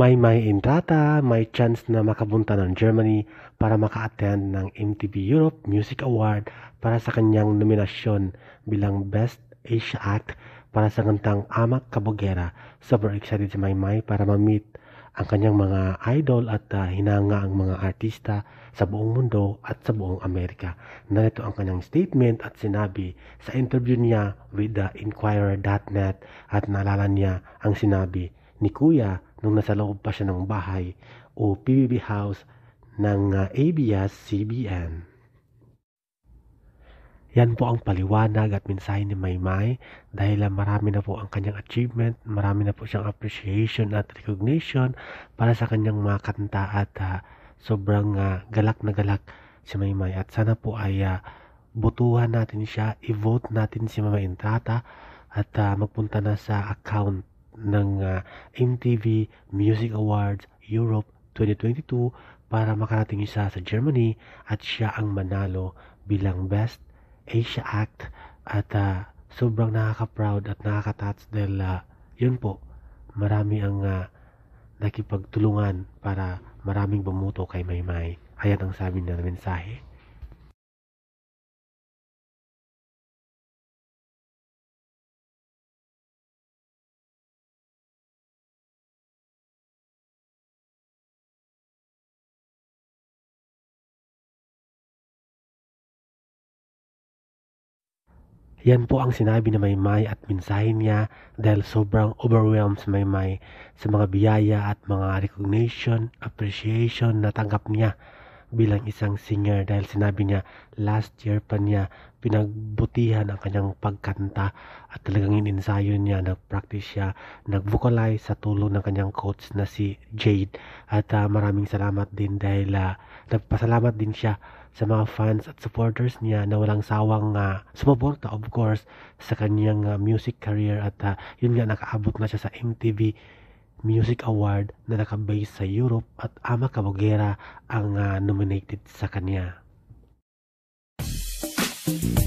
may may entrata, may chance na makabunta ng Germany para maka-attend ng MTV Europe Music Award para sa kanyang nominasyon bilang Best Asia Act para sa kantang Amak Kabogera. Super excited si Maymay para ma-meet ang kanyang mga idol at uh, hinanga ang mga artista sa buong mundo at sa buong Amerika. Narito ang kanyang statement at sinabi sa interview niya with the Inquirer.net at naalala niya ang sinabi ni Kuya nung nasa loob pa siya ng bahay o PBB house ng uh, ah, ABS-CBN. Yan po ang paliwanag at mensahe ni Maymay dahil ah, marami na po ang kanyang achievement, marami na po siyang appreciation at recognition para sa kanyang mga kanta at uh, sobrang uh, galak na galak si Maymay at sana po ay uh, butuhan natin siya, i-vote natin si Maymay Intrata at uh, magpunta na sa account ng uh, ah, MTV Music Awards Europe 2022 para makarating siya sa Germany at siya ang manalo bilang Best Asia Act at uh, sobrang nakaka-proud at nakaka-touch dahil uh, yun po, marami ang uh, nakipagtulungan para maraming bumuto kay Maymay. Ayan ang sabi na mensahe. Yan po ang sinabi ni Maymay at minsahin niya dahil sobrang overwhelmed si Maymay sa mga biyaya at mga recognition, appreciation na tanggap niya bilang isang singer dahil sinabi niya last year pa niya pinagbutihan ang kanyang pagkanta at talagang ininsayo niya, nagpractice siya, nagvocalize sa tulong ng kanyang coach na si Jade at uh, maraming salamat din dahil uh, nagpasalamat din siya sa mga fans at supporters niya na walang sawang uh, sumuporta of course sa kanyang uh, music career at uh, yun nga nakaabot na siya sa MTV Music Award na nakabase sa Europe at Ama Kabogera ang uh, nominated sa kanya. Thank